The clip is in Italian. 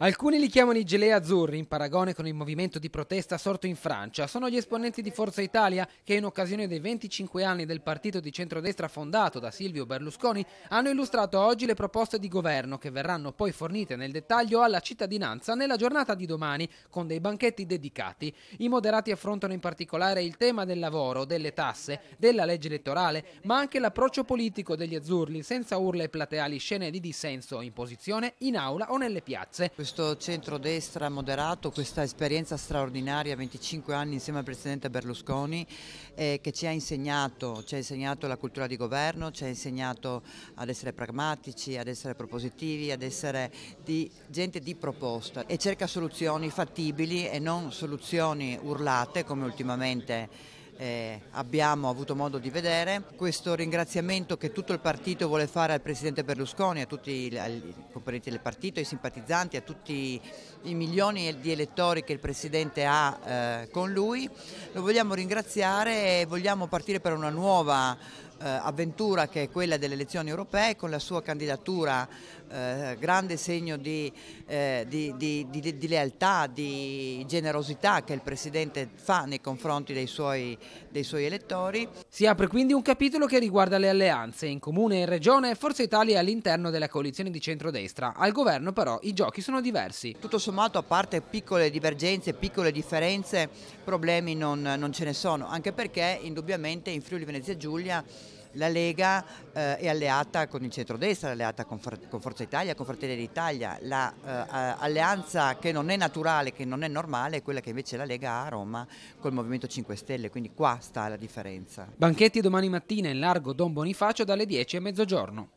Alcuni li chiamano i gelea azzurri in paragone con il movimento di protesta sorto in Francia. Sono gli esponenti di Forza Italia che in occasione dei 25 anni del partito di centrodestra fondato da Silvio Berlusconi hanno illustrato oggi le proposte di governo che verranno poi fornite nel dettaglio alla cittadinanza nella giornata di domani con dei banchetti dedicati. I moderati affrontano in particolare il tema del lavoro, delle tasse, della legge elettorale, ma anche l'approccio politico degli azzurri senza urla e plateali scene di dissenso in posizione, in aula o nelle piazze questo centro-destra moderato, questa esperienza straordinaria, 25 anni insieme al Presidente Berlusconi, eh, che ci ha insegnato, ci ha insegnato la cultura di governo, ci ha insegnato ad essere pragmatici, ad essere propositivi, ad essere di, gente di proposta e cerca soluzioni fattibili e non soluzioni urlate come ultimamente eh, abbiamo avuto modo di vedere. Questo ringraziamento che tutto il partito vuole fare al Presidente Berlusconi, a tutti i componenti del partito, ai simpatizzanti, a tutti i milioni di elettori che il Presidente ha eh, con lui, lo vogliamo ringraziare e vogliamo partire per una nuova eh, avventura che è quella delle elezioni europee, con la sua candidatura eh, grande segno di, eh, di, di, di, lealtà, di generosità che il Presidente fa nei confronti dei suoi, dei suoi elettori. Si apre quindi un capitolo che riguarda le alleanze. In Comune e in Regione Forza Italia è all'interno della coalizione di centrodestra. Al Governo però i giochi sono diversi. Tutto sommato a parte piccole divergenze, piccole differenze, problemi non, non ce ne sono, anche perché indubbiamente in Friuli Venezia Giulia la Lega eh, è alleata con il centrodestra, è alleata con, con Forza Italia, con Fratelli d'Italia, l'alleanza eh, che non è naturale, che non è normale è quella che invece la Lega ha a Roma col Movimento 5 Stelle, quindi qua sta la differenza. Banchetti domani mattina in largo Don Bonifacio dalle 10 a mezzogiorno.